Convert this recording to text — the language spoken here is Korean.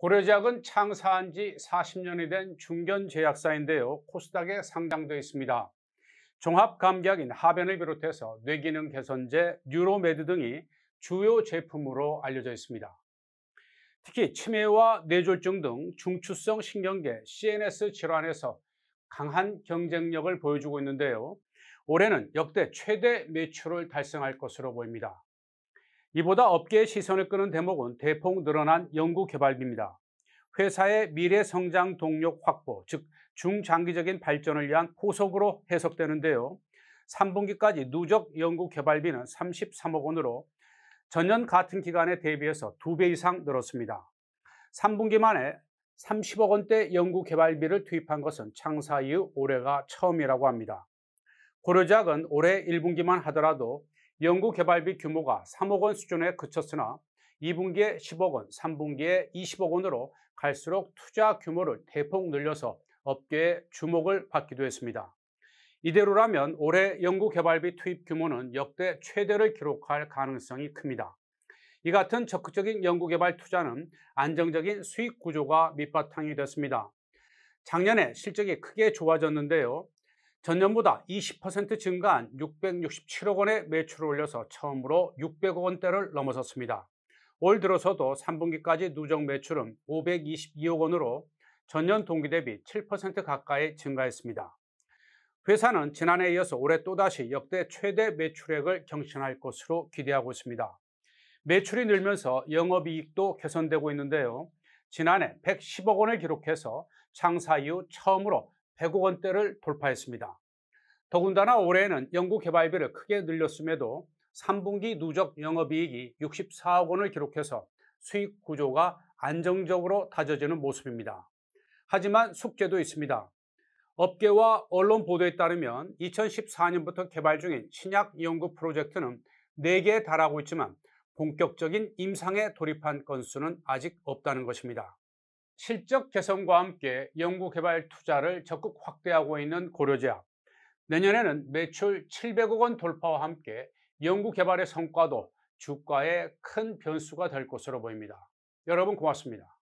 고려제약은 창사한 지 40년이 된 중견제약사인데요. 코스닥에 상장되어 있습니다. 종합감기약인 하변을 비롯해서 뇌기능 개선제, 뉴로메드 등이 주요 제품으로 알려져 있습니다. 특히 치매와 뇌졸중 등 중추성 신경계 CNS 질환에서 강한 경쟁력을 보여주고 있는데요. 올해는 역대 최대 매출을 달성할 것으로 보입니다. 이보다 업계의 시선을 끄는 대목은 대폭 늘어난 연구개발비입니다. 회사의 미래 성장 동력 확보, 즉 중장기적인 발전을 위한 포석으로 해석되는데요. 3분기까지 누적 연구개발비는 33억 원으로 전년 같은 기간에 대비해서 2배 이상 늘었습니다. 3분기 만에 30억 원대 연구개발비를 투입한 것은 창사 이후 올해가 처음이라고 합니다. 고려작은 올해 1분기만 하더라도 연구 개발비 규모가 3억 원 수준에 그쳤으나 2분기에 10억 원, 3분기에 20억 원으로 갈수록 투자 규모를 대폭 늘려서 업계의 주목을 받기도 했습니다. 이대로라면 올해 연구개발비 투입 규모는 역대 최대를 기록할 가능성이 큽니다. 이 같은 적극적인 연구개발 투자는 안정적인 수익 구조가 밑바탕이 됐습니다. 작년에 실적이 크게 좋아졌는데요. 전년보다 20% 증가한 667억 원의 매출을 올려서 처음으로 600억 원대를 넘어섰습니다. 올 들어서도 3분기까지 누적 매출은 522억 원으로 전년 동기 대비 7% 가까이 증가했습니다. 회사는 지난해에 이어서 올해 또다시 역대 최대 매출액을 경신할 것으로 기대하고 있습니다. 매출이 늘면서 영업이익도 개선되고 있는데요. 지난해 110억 원을 기록해서 창사 이후 처음으로 100억 원대를 돌파했습니다. 더군다나 올해는 연구개발비를 크게 늘렸음에도 3분기 누적 영업이익이 64억 원을 기록해서 수익 구조가 안정적으로 다져지는 모습입니다. 하지만 숙제도 있습니다. 업계와 언론 보도에 따르면 2014년부터 개발 중인 신약 연구 프로젝트는 4개에 달하고 있지만 본격적인 임상에 돌입한 건수는 아직 없다는 것입니다. 실적 개선과 함께 연구개발 투자를 적극 확대하고 있는 고려제약. 내년에는 매출 700억 원 돌파와 함께 연구개발의 성과도 주가에 큰 변수가 될 것으로 보입니다. 여러분 고맙습니다.